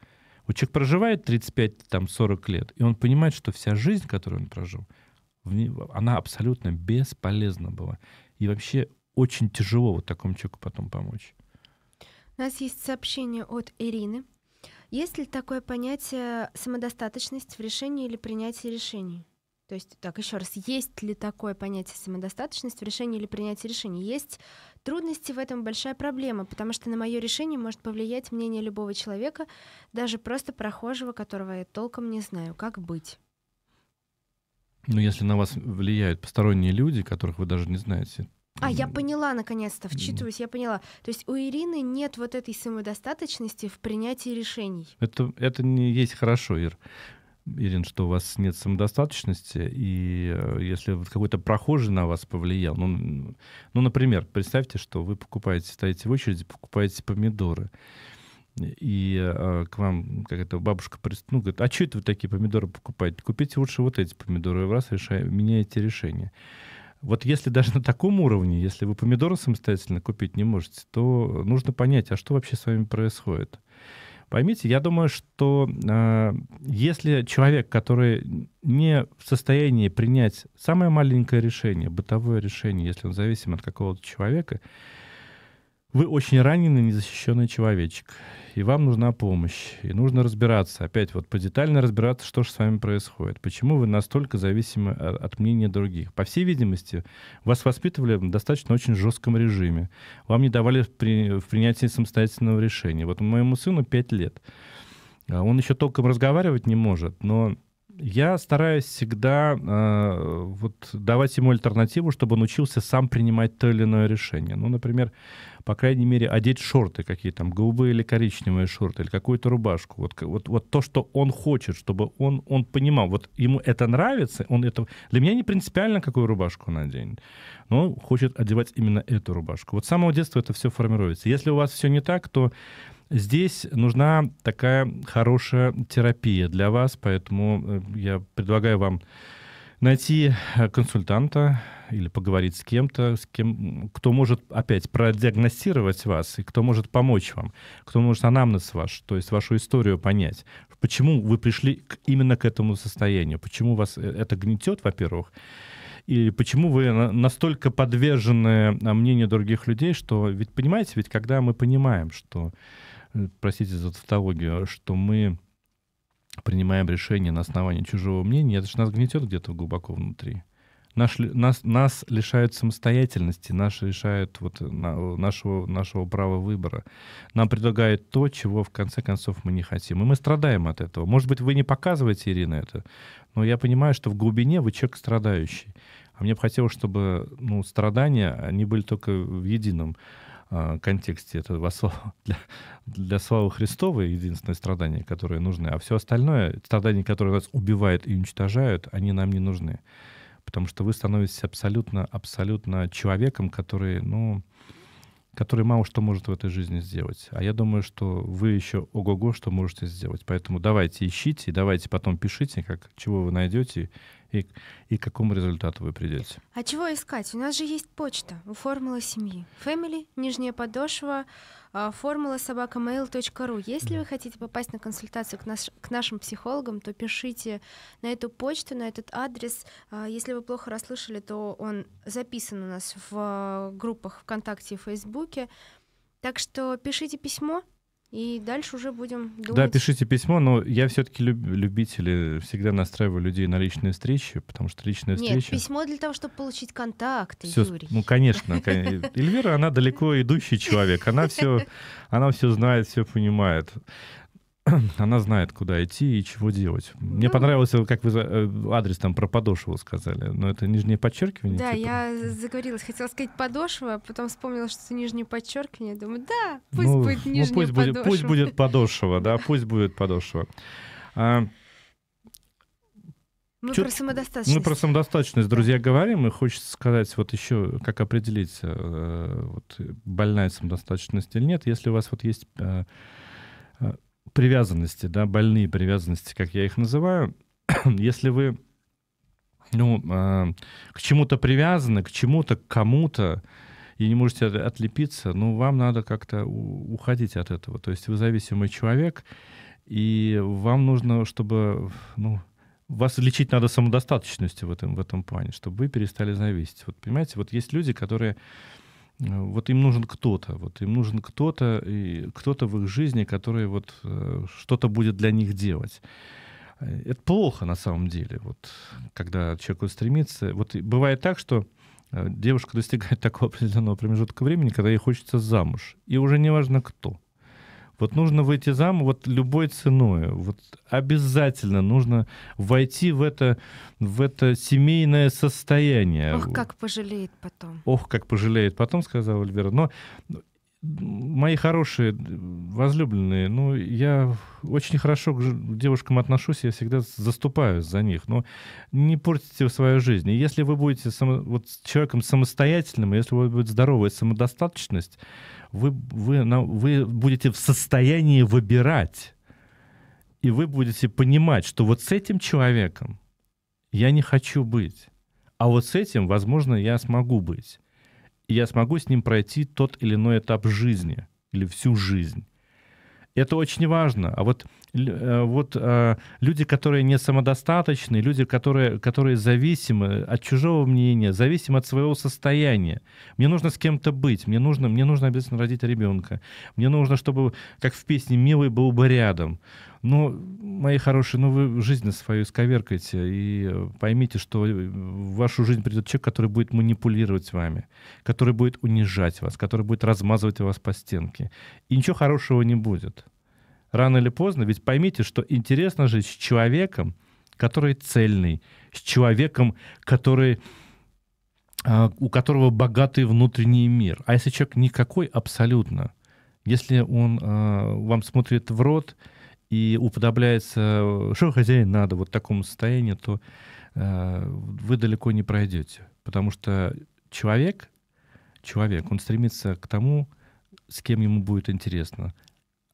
Вот человек проживает 35-40 лет, и он понимает, что вся жизнь, которую он прожил, она абсолютно бесполезна была. И вообще очень тяжело вот такому человеку потом помочь. У нас есть сообщение от Ирины. Есть ли такое понятие самодостаточность в решении или принятии решений? То есть, так, еще раз, есть ли такое понятие самодостаточность в решении или принятии решений? Есть трудности в этом большая проблема, потому что на мое решение может повлиять мнение любого человека, даже просто прохожего, которого я толком не знаю. Как быть? Ну, если на вас влияют посторонние люди, которых вы даже не знаете, а, я поняла, наконец-то, вчитываюсь, я поняла. То есть у Ирины нет вот этой самодостаточности в принятии решений. Это, это не есть хорошо, Ир. Ирин, что у вас нет самодостаточности, и э, если вот какой-то прохожий на вас повлиял, ну, ну, например, представьте, что вы покупаете, стоите в очереди, покупаете помидоры, и э, к вам какая-то бабушка ну, говорит, а что это вы такие помидоры покупаете? Купите лучше вот эти помидоры, и в раз решаете, меняете решение. Вот если даже на таком уровне, если вы помидоры самостоятельно купить не можете, то нужно понять, а что вообще с вами происходит. Поймите, я думаю, что э, если человек, который не в состоянии принять самое маленькое решение, бытовое решение, если он зависим от какого-то человека, вы очень раненый, незащищенный человечек, и вам нужна помощь, и нужно разбираться, опять вот подетально разбираться, что же с вами происходит, почему вы настолько зависимы а, от мнения других. По всей видимости, вас воспитывали в достаточно очень жестком режиме, вам не давали при, в принятии самостоятельного решения. Вот моему сыну 5 лет, а он еще толком разговаривать не может, но я стараюсь всегда э, вот давать ему альтернативу, чтобы он учился сам принимать то или иное решение. Ну, например, по крайней мере, одеть шорты какие там, голубые или коричневые шорты, или какую-то рубашку. Вот, вот, вот то, что он хочет, чтобы он, он понимал. Вот ему это нравится, он это... Для меня не принципиально, какую рубашку он оденет, но он хочет одевать именно эту рубашку. Вот с самого детства это все формируется. Если у вас все не так, то Здесь нужна такая хорошая терапия для вас, поэтому э, я предлагаю вам найти э, консультанта или поговорить с кем-то, с кем, кто может опять продиагностировать вас и кто может помочь вам, кто может анамнез ваш, то есть вашу историю понять, почему вы пришли к, именно к этому состоянию, почему вас э, это гнетет, во-первых, и почему вы настолько подвержены мнению других людей, что ведь понимаете, ведь когда мы понимаем, что простите за тавтологию, что мы принимаем решение на основании чужого мнения, это же нас гнетет где-то глубоко внутри. Наш, нас, нас лишают самостоятельности, нас лишают вот э, на, э, нашего, нашего права выбора. Нам предлагают то, чего в конце концов мы не хотим. И мы страдаем от этого. Может быть, вы не показываете, Ирина, это, но я понимаю, что в глубине вы человек страдающий. А мне бы хотелось, чтобы ну, страдания, они были только в едином Э, контексте этого слова, для, для славы Христовой единственное страдание, которое нужны, а все остальное, страдания, которые нас убивают и уничтожают, они нам не нужны. Потому что вы становитесь абсолютно, абсолютно человеком, который, ну, который мало что может в этой жизни сделать. А я думаю, что вы еще ого-го что можете сделать. Поэтому давайте ищите, давайте потом пишите, как, чего вы найдете и, и к какому результату вы придете. А чего искать? У нас же есть почта у формулы семьи. Family, нижняя подошва, а, формула собака mail.ru. Если да. вы хотите попасть на консультацию к, наш, к нашим психологам, то пишите на эту почту, на этот адрес. А, если вы плохо расслышали, то он записан у нас в а, группах ВКонтакте и Фейсбуке. Так что пишите письмо, и дальше уже будем думать. Да, пишите письмо, но я все-таки люб- любители, всегда настраиваю людей на личные встречи, потому что личные Нет, встречи... Нет, письмо для того, чтобы получить контакт, все, Юрий. Ну, конечно. Кон... Эльвира, она далеко идущий человек, она все, она все знает, все понимает. она знает, куда идти и чего делать. Ну, Мне понравилось, как вы э, адрес там про подошву сказали, но это нижнее подчеркивание. Да, типа? я заговорилась, хотела сказать подошва, а потом вспомнила, что это нижнее подчеркивание, думаю, да, пусть ну, будет ну, нижняя ну, пусть подошва. Будет, пусть будет подошва, да, пусть будет подошва. А, мы Чё... про самодостаточность. Мы про самодостаточность, друзья, говорим, и хочется сказать вот еще, как определить, э, вот, больная самодостаточность или нет. Если у вас вот есть э, привязанности, да, больные привязанности, как я их называю, если вы ну, а, к чему-то привязаны, к чему-то, к кому-то, и не можете отлепиться, ну, вам надо как-то уходить от этого. То есть вы зависимый человек, и вам нужно, чтобы, ну, вас лечить надо самодостаточностью в этом, в этом плане, чтобы вы перестали зависеть. Вот понимаете, вот есть люди, которые вот им нужен кто-то, вот им нужен кто-то, и кто-то в их жизни, который вот э, что-то будет для них делать. Э, это плохо на самом деле, вот, когда человек стремится. Вот бывает так, что э, девушка достигает такого определенного промежутка времени, когда ей хочется замуж, и уже не важно кто. Вот нужно выйти замуж вот любой ценой. Вот обязательно нужно войти в это, в это семейное состояние. Ох, как пожалеет потом. Ох, как пожалеет потом, сказала Эльвира. Но мои хорошие, возлюбленные, ну, я очень хорошо к девушкам отношусь, я всегда заступаюсь за них, но не портите свою жизнь. И если вы будете само, вот, человеком самостоятельным, если у вас будет здоровая самодостаточность, вы, вы, вы будете в состоянии выбирать, и вы будете понимать, что вот с этим человеком я не хочу быть, а вот с этим, возможно, я смогу быть я смогу с ним пройти тот или иной этап жизни или всю жизнь. Это очень важно. А вот, э, вот э, люди, которые не самодостаточны, люди, которые, которые зависимы от чужого мнения, зависимы от своего состояния. Мне нужно с кем-то быть, мне нужно, мне нужно обязательно родить ребенка. Мне нужно, чтобы, как в песне «Милый был бы рядом». Ну, мои хорошие, ну вы жизнь свою сковеркайте и э, поймите, что э, в вашу жизнь придет человек, который будет манипулировать вами, который будет унижать вас, который будет размазывать вас по стенке. И ничего хорошего не будет. Рано или поздно, ведь поймите, что интересно жить с человеком, который цельный, с человеком, который а, у которого богатый внутренний мир. А если человек никакой абсолютно, если он а, вам смотрит в рот, и уподобляется, что э, хозяин надо вот такому состоянию, то э, вы далеко не пройдете. Потому что человек, человек, он стремится к тому, с кем ему будет интересно,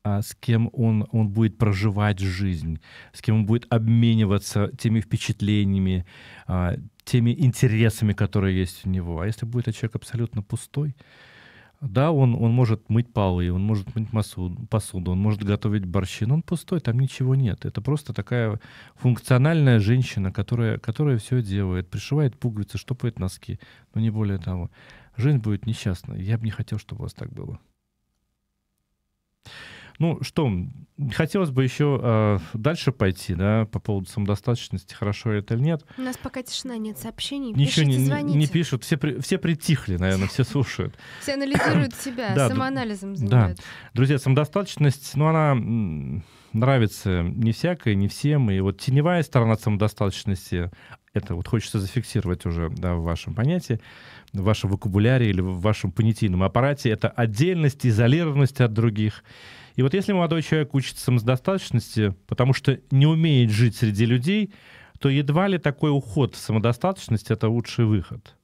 а с кем он, он будет проживать жизнь, с кем он будет обмениваться теми впечатлениями, а, теми интересами, которые есть у него. А если будет человек абсолютно пустой, да, он, он может мыть полы, он может мыть посуду, посуду, он может готовить борщи, но он пустой, там ничего нет. Это просто такая функциональная женщина, которая, которая все делает, пришивает пуговицы, штопает носки, но не более того. Жизнь будет несчастна. Я бы не хотел, чтобы у вас так было. Ну что, хотелось бы еще э, дальше пойти, да, по поводу самодостаточности, хорошо это или нет. У нас пока тишина, нет сообщений. Ничего Пишите, не, звоните. не пишут, все, при, все притихли, наверное, все слушают. Все анализируют себя, да, самоанализом занимаются. Да. Друзья, самодостаточность, ну она нравится не всякой, не всем, и вот теневая сторона самодостаточности, это вот хочется зафиксировать уже да, в вашем понятии, в вашем вокабуляре или в вашем понятийном аппарате, это отдельность, изолированность от других, и вот если молодой человек учится самодостаточности, потому что не умеет жить среди людей, то едва ли такой уход в самодостаточность — это лучший выход.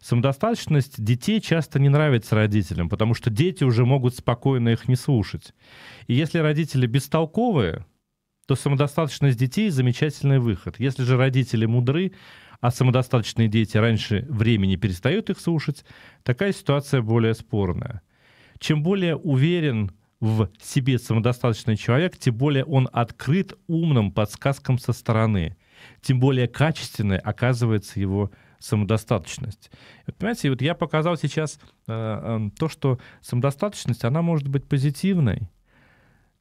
Самодостаточность детей часто не нравится родителям, потому что дети уже могут спокойно их не слушать. И если родители бестолковые, то самодостаточность детей — замечательный выход. Если же родители мудры, а самодостаточные дети раньше времени перестают их слушать, такая ситуация более спорная. Чем более уверен в себе самодостаточный человек, тем более он открыт умным подсказкам со стороны, тем более качественной оказывается его самодостаточность. Вот, понимаете, вот я показал сейчас э, э, то, что самодостаточность, она может быть позитивной.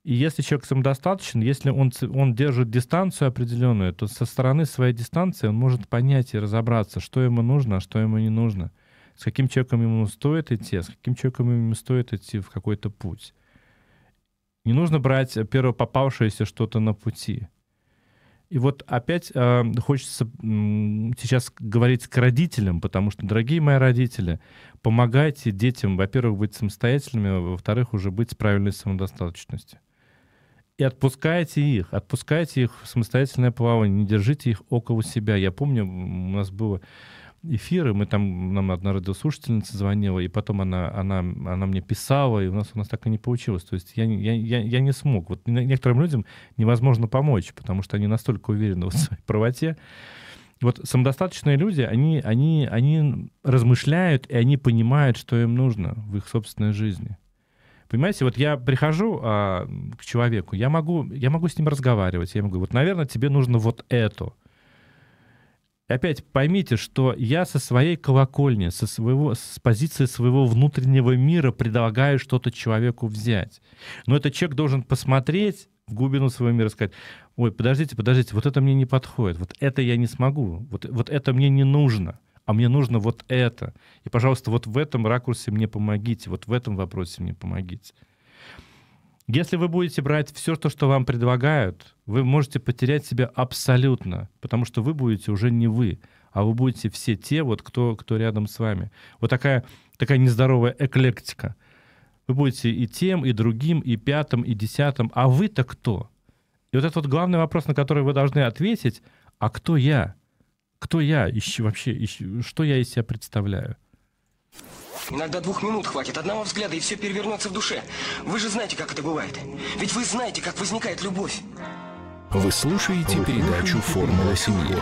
И если человек самодостаточен, если он, он держит дистанцию определенную, то со стороны своей дистанции он может понять и разобраться, что ему нужно, а что ему не нужно, с каким человеком ему стоит идти, а с каким человеком ему стоит идти в какой-то путь. Не нужно брать первое попавшееся что-то на пути. И вот опять э, хочется э, сейчас говорить к родителям, потому что, дорогие мои родители, помогайте детям, во-первых, быть самостоятельными, а во-вторых, уже быть с правильной самодостаточностью. И отпускайте их, отпускайте их в самостоятельное плавание, не держите их около себя. Я помню, у нас было эфиры, мы там, нам одна радиослушательница звонила, и потом она, она, она мне писала, и у нас у нас так и не получилось. То есть я, я, я, я не смог. Вот некоторым людям невозможно помочь, потому что они настолько уверены в своей правоте. Вот самодостаточные люди, они, они, они размышляют, и они понимают, что им нужно в их собственной жизни. Понимаете, вот я прихожу а, к человеку, я могу, я могу с ним разговаривать, я ему говорю, вот, наверное, тебе нужно вот это опять поймите, что я со своей колокольни, со своего, с позиции своего внутреннего мира предлагаю что-то человеку взять. Но этот человек должен посмотреть в глубину своего мира и сказать, ой, подождите, подождите, вот это мне не подходит, вот это я не смогу, вот, вот это мне не нужно, а мне нужно вот это. И, пожалуйста, вот в этом ракурсе мне помогите, вот в этом вопросе мне помогите. Если вы будете брать все то, что вам предлагают, вы можете потерять себя абсолютно, потому что вы будете уже не вы, а вы будете все те, вот кто, кто рядом с вами. Вот такая, такая нездоровая эклектика. Вы будете и тем, и другим, и пятым, и десятым. А вы-то кто? И вот этот вот главный вопрос, на который вы должны ответить, а кто я? Кто я? Ищи, вообще, ищи, что я из себя представляю? Иногда двух минут хватит, одного взгляда, и все перевернется в душе. Вы же знаете, как это бывает. Ведь вы знаете, как возникает любовь. Вы слушаете передачу «Формула семьи».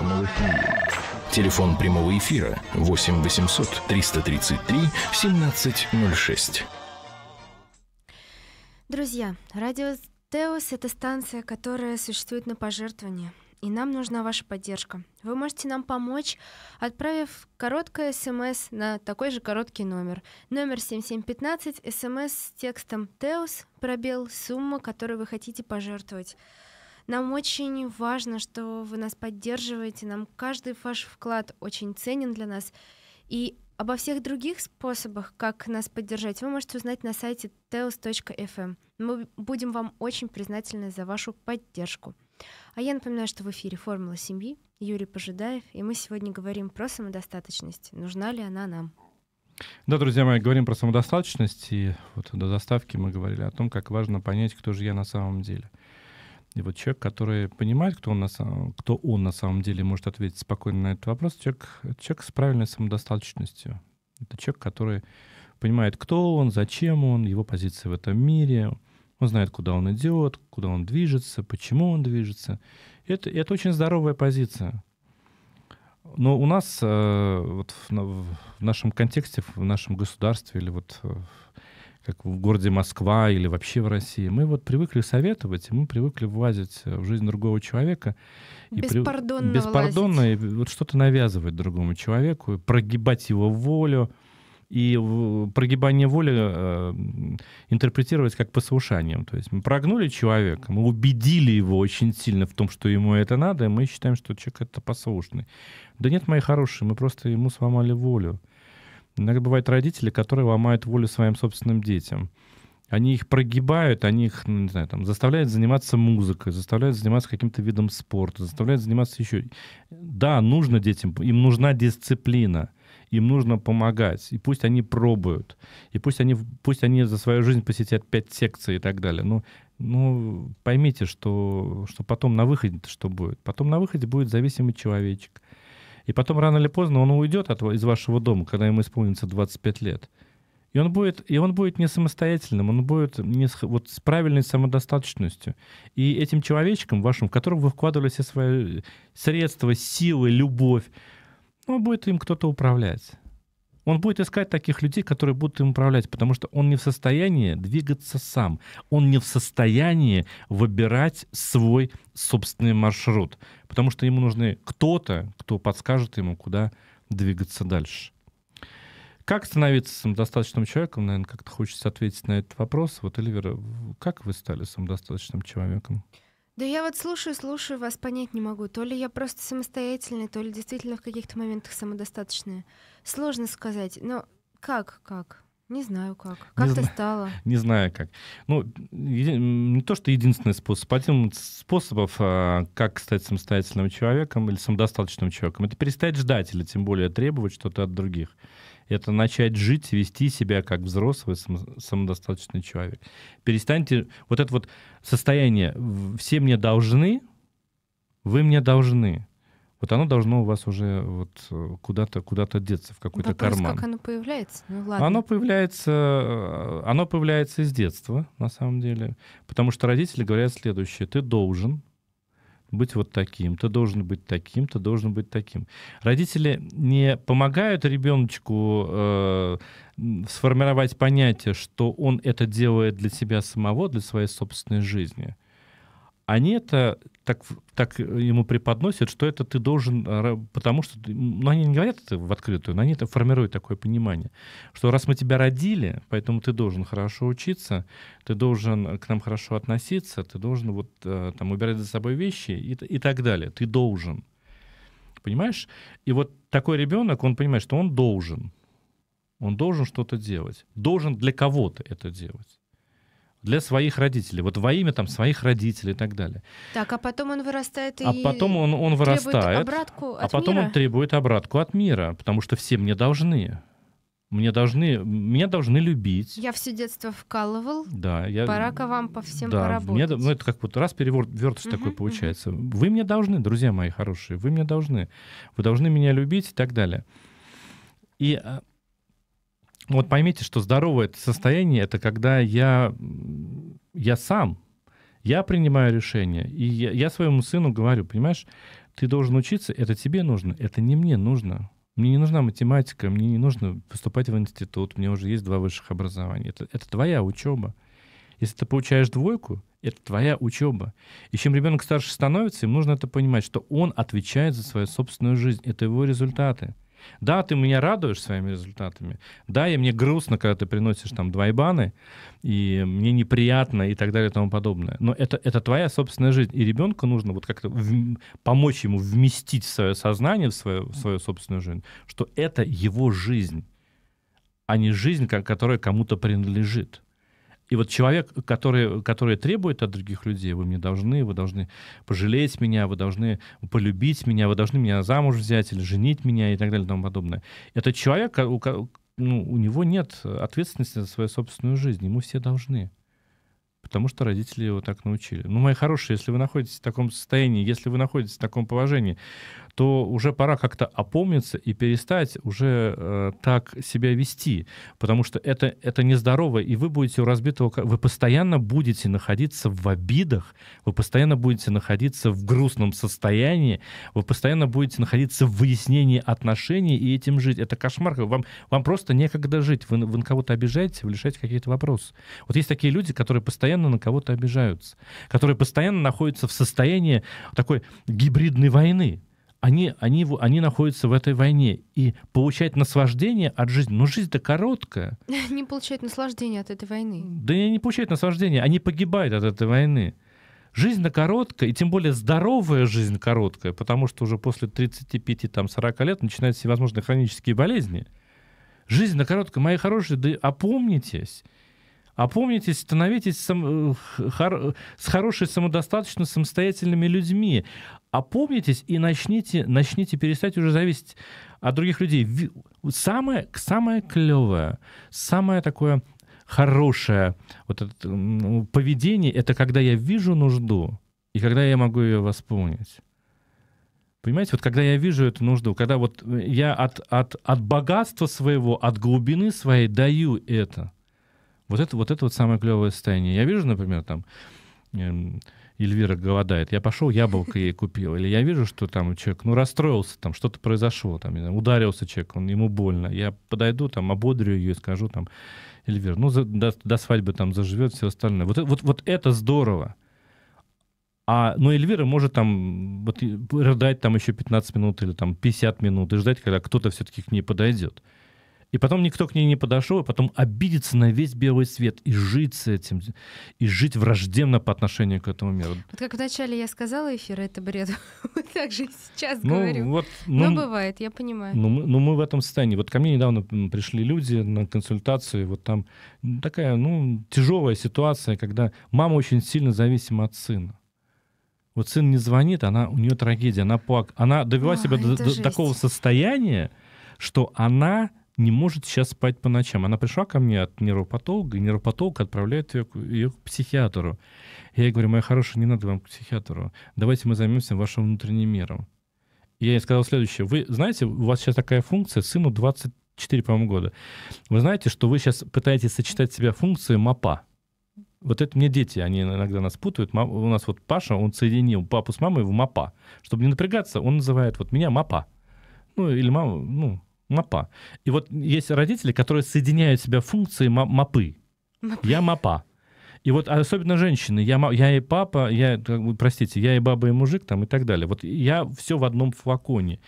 Телефон прямого эфира 8 800 333 1706. Друзья, радио Теос – это станция, которая существует на пожертвование – и нам нужна ваша поддержка. Вы можете нам помочь, отправив короткое смс на такой же короткий номер. Номер 7715, смс с текстом «Теос», пробел, сумма, которую вы хотите пожертвовать. Нам очень важно, что вы нас поддерживаете, нам каждый ваш вклад очень ценен для нас. И обо всех других способах, как нас поддержать, вы можете узнать на сайте teos.fm. Эм. Мы будем вам очень признательны за вашу поддержку. А я напоминаю, что в эфире «Формула семьи» Юрий Пожидаев, и мы сегодня говорим про самодостаточность. Нужна ли она нам? Да, друзья мои, говорим про самодостаточность, и вот до заставки мы говорили о том, как важно понять, кто же я на самом деле. И вот человек, который понимает, кто он на самом, кто он на самом деле, может ответить спокойно на этот вопрос, человек, человек с правильной самодостаточностью. Это человек, который понимает, кто он, зачем он, его позиция в этом мире, он знает, куда он идет, куда он движется, почему он движется. Это, это очень здоровая позиция. Но у нас э, вот в, нашем контексте, в нашем государстве или вот э, как в городе Москва или вообще в России, мы вот привыкли советовать, и мы привыкли влазить э, в жизнь другого человека. И беспардонно при... Беспардонно, и вот что-то навязывать другому человеку, прогибать его волю и прогибание воли э, интерпретировать как послушанием. То есть мы прогнули человека, мы убедили его очень сильно в том, что ему это надо, и мы считаем, что человек это послушный. Да нет, мои хорошие, мы просто ему сломали волю. Иногда бывают родители, которые ломают волю своим собственным детям. Они их прогибают, они их, ну, не знаю, там, заставляют заниматься музыкой, заставляют заниматься каким-то видом спорта, заставляют заниматься еще. Да, нужно детям, им нужна дисциплина им нужно помогать. И пусть они пробуют. И пусть они, пусть они за свою жизнь посетят пять секций и так далее. Но ну, но ну, поймите, что, что потом на выходе что будет. Потом на выходе будет зависимый человечек. И потом рано или поздно он уйдет от, из вашего дома, когда ему исполнится 25 лет. И он будет, и он будет не самостоятельным, он будет не с, вот с правильной самодостаточностью. И этим человечком вашим, в которого вы вкладывали все свои средства, силы, любовь, ну, будет им кто-то управлять. Он будет искать таких людей, которые будут им управлять, потому что он не в состоянии двигаться сам. Он не в состоянии выбирать свой собственный маршрут, потому что ему нужны кто-то, кто подскажет ему, куда двигаться дальше. Как становиться самодостаточным человеком? Наверное, как-то хочется ответить на этот вопрос. Вот, Эльвира, как вы стали самодостаточным человеком? Да я вот слушаю, слушаю, вас понять не могу. То ли я просто самостоятельная, то ли действительно в каких-то моментах самодостаточная. Сложно сказать, но как, как? Не знаю как. Как-то стала? Не знаю как. Ну, еди, не то, что единственный способ. Один из способов, а, как стать самостоятельным человеком или самодостаточным человеком, это перестать ждать или тем более требовать что-то от других это начать жить, вести себя как взрослый самодостаточный человек. Перестаньте вот это вот состояние «все мне должны», «вы мне должны». Вот оно должно у вас уже вот э, куда-то куда деться в какой-то ну, карман. как оно появляется? Ну, ладно. Оно появляется, э, оно появляется из детства, на самом деле. Потому что родители говорят следующее. Ты должен, быть вот таким, ты должен быть таким, ты должен быть таким. Родители не помогают ребеночку э, сформировать понятие, что он это делает для себя самого, для своей собственной жизни, они это так, так ему преподносят, что это ты должен, э, потому что, ну, они не говорят это в открытую, но они это формируют такое понимание, что раз мы тебя родили, поэтому ты должен хорошо учиться, ты должен к нам хорошо относиться, ты должен вот э, там убирать за собой вещи и, и так далее, ты должен. Понимаешь? И вот такой ребенок, он понимает, что он должен. Он должен что-то делать. Должен для кого-то это делать для своих родителей. Вот во имя там своих родителей и так далее. Так, а потом он вырастает а и А потом он, он вырастает. Обратку а от а потом мира? он требует обратку от мира, потому что все мне должны. Мне должны, меня должны любить. Я все детство вкалывал. Да, я. пора к вам по всем да, поработать. Мне, ну это как вот раз перевертыш угу, такой получается. Угу. Вы мне должны, друзья мои хорошие, вы мне должны, вы должны меня любить и так далее. И а, ну, вот поймите, что здоровое состояние, это когда я, я сам, я принимаю решение. И я, я своему сыну говорю, понимаешь, ты должен учиться, это тебе нужно, это не мне нужно. Мне не нужна математика, мне не нужно поступать в институт, мне уже есть два высших образования. Это, это твоя учеба. Если ты получаешь двойку, это твоя учеба. И чем ребенок старше становится, им нужно это понимать, что он отвечает за свою собственную жизнь. Это его результаты. Да, ты меня радуешь своими результатами. Да, и мне грустно, когда ты приносишь там двойбаны, и мне неприятно и так далее и тому подобное. Но это, это твоя собственная жизнь. И ребенку нужно вот как-то в, помочь ему вместить в свое сознание, в свою, в свою собственную жизнь, что это его жизнь, а не жизнь, которая кому-то принадлежит. И вот человек, который, который требует от других людей, вы мне должны, вы должны пожалеть меня, вы должны полюбить меня, вы должны меня замуж взять или женить меня и так далее и тому подобное. Это человек, у, ну, у него нет ответственности за свою собственную жизнь, ему все должны потому что родители его так научили. Ну, мои хорошие, если вы находитесь в таком состоянии, если вы находитесь в таком положении, то уже пора как-то опомниться и перестать уже э, так себя вести, потому что это, это нездорово, и вы будете у разбитого... Вы постоянно будете находиться в обидах, вы постоянно будете находиться в грустном состоянии, вы постоянно будете находиться в выяснении отношений и этим жить. Это кошмар. Вам, вам просто некогда жить. Вы, вы на кого-то обижаете, вы лишаете какие-то вопросы. Вот есть такие люди, которые постоянно постоянно на кого-то обижаются, которые постоянно находятся в состоянии такой гибридной войны. Они, они, они находятся в этой войне. И получают наслаждение от жизни... Но ну, жизнь-то короткая. Не получают наслаждение от этой войны. Да они не получают наслаждение, они погибают от этой войны. Жизнь-то короткая, и тем более здоровая жизнь короткая, потому что уже после 35-40 лет начинаются всевозможные хронические болезни. Жизнь-то короткая. Мои хорошие, да опомнитесь. Опомнитесь, становитесь сам, э, хор, с хорошей самодостаточно самостоятельными людьми. Опомнитесь и начните, начните перестать уже зависеть от других людей. Самое, самое клевое, самое такое хорошее вот это, ну, поведение — это когда я вижу нужду и когда я могу ее восполнить. Понимаете, вот когда я вижу эту нужду, когда вот э, я от, от, от богатства своего, от глубины своей даю это — вот это вот, это вот самое клевое состояние. Я вижу, например, там эм, Эльвира голодает, я пошел яблоко ей купил. Или я вижу, что там человек, ну, расстроился, там что-то произошло, там, ударился человек, он, ему больно. Я подойду, там, ободрю ее и скажу, там, Эльвира, ну, за, до, до свадьбы там заживет, все остальное. Вот, э, вот, вот это здорово. А, но ну, Эльвира может там вот, рыдать там еще 15 минут или там 50 минут и ждать, когда кто-то все-таки к ней подойдет. И потом никто к ней не подошел, и потом обидеться на весь белый свет и жить с этим, и жить враждебно по отношению к этому миру. Вот как вначале я сказала эфира, это бред. Вот так же и сейчас ну, говорю. Вот, ну, Но бывает, я понимаю. Ну, мы, ну, мы в этом состоянии. Вот ко мне недавно пришли люди на консультацию, вот там такая, ну, тяжелая ситуация, когда мама очень сильно зависима от сына. Вот сын не звонит, она у нее трагедия, она плак, она довела О, себя до, до такого состояния, что она не может сейчас спать по ночам. Она пришла ко мне от нейропатолога, и нейропатолог отправляет ее, ее к психиатру. Я ей говорю, моя хорошая, не надо вам к психиатру. Давайте мы займемся вашим внутренним миром. я ей сказал следующее. Вы знаете, у вас сейчас такая функция, сыну 24, по-моему, года. Вы знаете, что вы сейчас пытаетесь сочетать в себя функции МАПА. Вот это мне дети, они иногда нас путают. У нас вот Паша, он соединил папу с мамой в МАПА. Чтобы не напрягаться, он называет вот меня МАПА. Ну, или мама, ну, мапа. И вот есть родители, которые соединяют в себя функции мапы. мапы. Я мапа. И вот особенно женщины, я, я и папа, я, простите, я и баба, и мужик там и так далее. Вот я все в одном флаконе.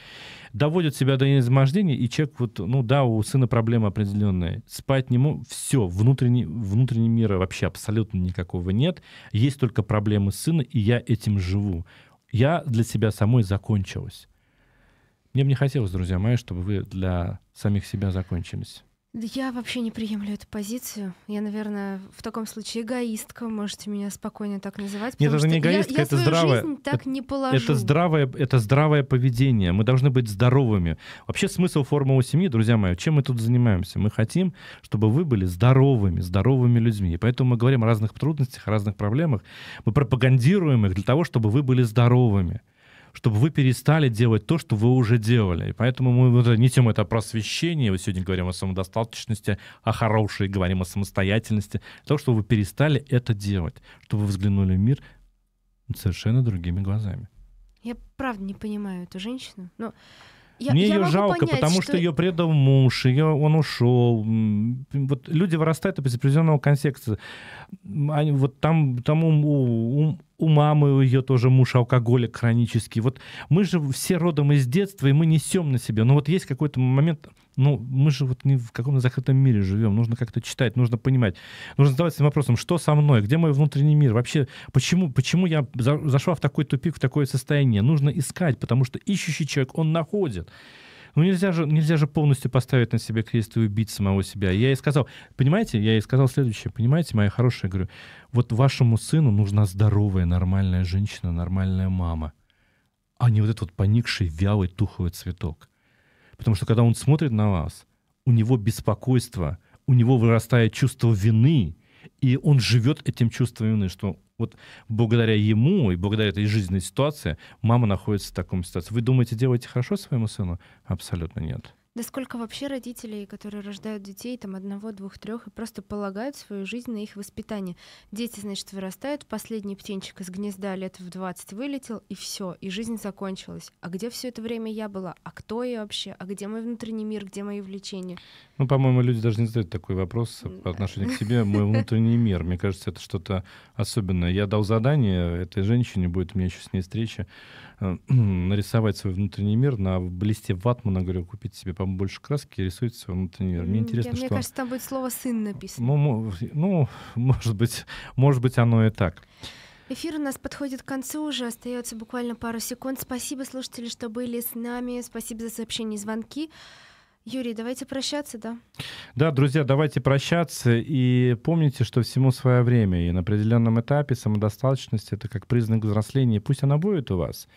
Доводят себя до измождения, и человек вот, ну да, у сына проблема определенная. Спать не мог, все, внутренний, внутренний мира вообще абсолютно никакого нет. Есть только проблемы сына, и я этим живу. Я для себя самой закончилась. Мне бы не хотелось, друзья мои, чтобы вы для самих себя закончились. Да я вообще не приемлю эту позицию. Я, наверное, в таком случае эгоистка, можете меня спокойно так называть. Нет, это не эгоистка, я, я это здравое. Жизнь так это, не положу. Это здравое, это здравое поведение. Мы должны быть здоровыми. Вообще смысл формулы семьи, друзья мои, чем мы тут занимаемся? Мы хотим, чтобы вы были здоровыми, здоровыми людьми. И поэтому мы говорим о разных трудностях, о разных проблемах. Мы пропагандируем их для того, чтобы вы были здоровыми чтобы вы перестали делать то, что вы уже делали. И поэтому мы не тема это просвещение, мы сегодня говорим о самодостаточности, о хорошей, говорим о самостоятельности, для того, чтобы вы перестали это делать, чтобы вы взглянули в мир совершенно другими глазами. Я правда не понимаю эту женщину. Но ну, я, Мне я ее жалко, понять, потому что... что ее предал муж, ее он ушел. Вот люди вырастают из определенного контекста. Они, вот там, там ум, ум, у мамы, у ее тоже муж алкоголик хронический. Вот мы же все родом из детства, и мы несем на себе. Но ну вот есть какой-то момент, ну, мы же вот не в каком-то закрытом мире живем. Нужно как-то читать, нужно понимать. Нужно задавать себе вопросом, что со мной, где мой внутренний мир? Вообще, почему, почему я за, зашла в такой тупик, в такое состояние? Нужно искать, потому что ищущий человек, он находит ну нельзя же, нельзя же полностью поставить на себе крест и убить самого себя. я ей сказал, понимаете, я ей сказал следующее, понимаете, моя хорошая, говорю, вот вашему сыну нужна здоровая, нормальная женщина, нормальная мама, а не вот этот вот поникший, вялый, туховый цветок. Потому что когда он смотрит на вас, у него беспокойство, у него вырастает чувство вины, и он живет этим чувством вины, что вот благодаря ему и благодаря этой жизненной ситуации мама находится в таком ситуации. Вы думаете, делаете хорошо своему сыну? Абсолютно нет. Да сколько вообще родителей, которые рождают детей, там, одного, двух, трех, и просто полагают свою жизнь на их воспитание. Дети, значит, вырастают, последний птенчик из гнезда лет в 20 вылетел, и все, и жизнь закончилась. А где все это время я была? А кто я вообще? А где мой внутренний мир? Где мои влечения? Ну, по-моему, люди даже не задают такой вопрос по отношению к себе. Мой внутренний мир. Мне кажется, это что-то Особенно я дал задание этой женщине, будет у меня еще с ней встреча, э, нарисовать свой внутренний мир на блесте ватмана, говорю, купить себе побольше краски и рисуйте свой внутренний мир. Мне интересно, я, что... Мне кажется, там будет слово «сын» написано. Ну, ну, может быть, может быть, оно и так. Эфир у нас подходит к концу уже, остается буквально пару секунд. Спасибо, слушатели, что были с нами. Спасибо за сообщения и звонки. Юрий, давайте прощаться, да? Да, друзья, давайте прощаться. И помните, что всему свое время. И на определенном этапе самодостаточность — это как признак взросления. Пусть она будет у вас.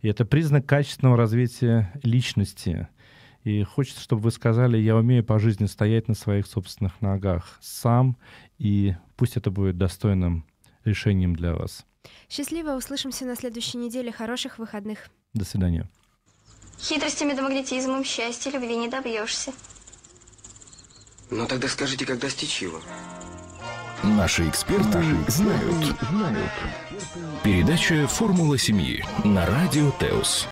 И это признак качественного развития личности. И хочется, чтобы вы сказали, я умею по жизни стоять на своих собственных ногах сам, и пусть это будет достойным решением для вас. Счастливо, услышимся на следующей неделе. Хороших выходных. До свидания. Хитростями да магнетизмом счастья, любви не добьешься. Ну тогда скажите, как достичь его? Наши эксперты знают. Передача «Формула семьи» на радио «Теос».